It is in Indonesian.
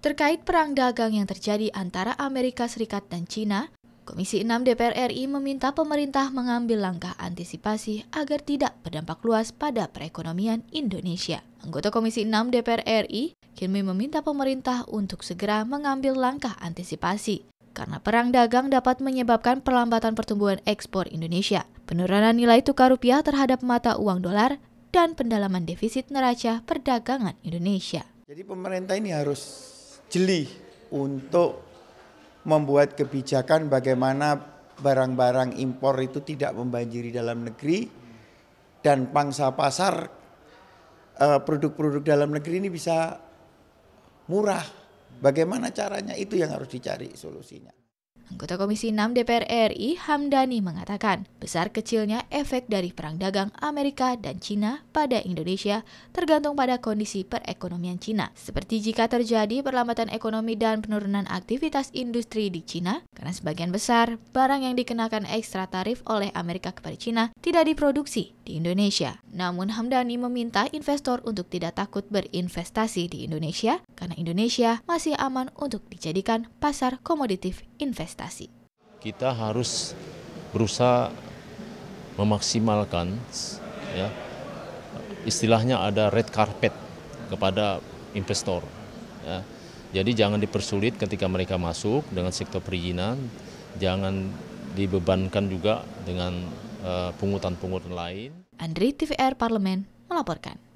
Terkait perang dagang yang terjadi antara Amerika Serikat dan Cina, Komisi 6 DPR RI meminta pemerintah mengambil langkah antisipasi agar tidak berdampak luas pada perekonomian Indonesia. Anggota Komisi 6 DPR RI, Hilmi meminta pemerintah untuk segera mengambil langkah antisipasi karena perang dagang dapat menyebabkan perlambatan pertumbuhan ekspor Indonesia, penurunan nilai tukar rupiah terhadap mata uang dolar, dan pendalaman defisit neraca perdagangan Indonesia. Jadi pemerintah ini harus jeli untuk membuat kebijakan bagaimana barang-barang impor itu tidak membanjiri dalam negeri dan pangsa pasar eh, produk-produk dalam negeri ini bisa murah Bagaimana caranya itu yang harus dicari solusinya. Anggota Komisi 6 DPR RI Hamdani mengatakan, besar kecilnya efek dari perang dagang Amerika dan Cina pada Indonesia tergantung pada kondisi perekonomian Cina. Seperti jika terjadi perlambatan ekonomi dan penurunan aktivitas industri di Cina, karena sebagian besar barang yang dikenakan ekstra tarif oleh Amerika kepada Cina tidak diproduksi di Indonesia. Namun Hamdani meminta investor untuk tidak takut berinvestasi di Indonesia karena Indonesia masih aman untuk dijadikan pasar komoditif investasi. Kita harus berusaha memaksimalkan ya istilahnya ada red carpet kepada investor. Ya. Jadi jangan dipersulit ketika mereka masuk dengan sektor perizinan, jangan dibebankan juga dengan Eh, pungutan-pungutan lain. Andri TVR Parlemen melaporkan.